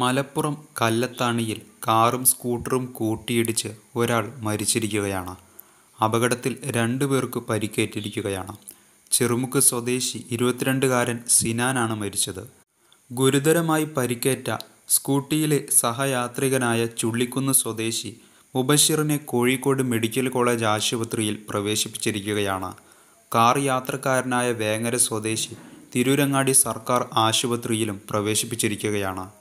മലപ്പുറം കല്ലത്താണിയിൽ കാറും സ്കൂട്ടറും കൂട്ടിയിടിച്ച് ഒരാൾ മരിച്ചിരിക്കുകയാണ് അപകടത്തിൽ രണ്ടു പേർക്ക് പരിക്കേറ്റിരിക്കുകയാണ് ചെറുമുക്ക് സ്വദേശി ഇരുപത്തിരണ്ടുകാരൻ സിനാനാണ് മരിച്ചത് ഗുരുതരമായി പരിക്കേറ്റ സ്കൂട്ടിയിലെ സഹയാത്രികനായ ചുള്ളിക്കുന്ന് സ്വദേശി മുബഷിറിനെ കോഴിക്കോട് മെഡിക്കൽ കോളേജ് ആശുപത്രിയിൽ പ്രവേശിപ്പിച്ചിരിക്കുകയാണ് കാർ യാത്രക്കാരനായ വേങ്ങര സ്വദേശി തിരൂരങ്ങാടി സർക്കാർ ആശുപത്രിയിലും പ്രവേശിപ്പിച്ചിരിക്കുകയാണ്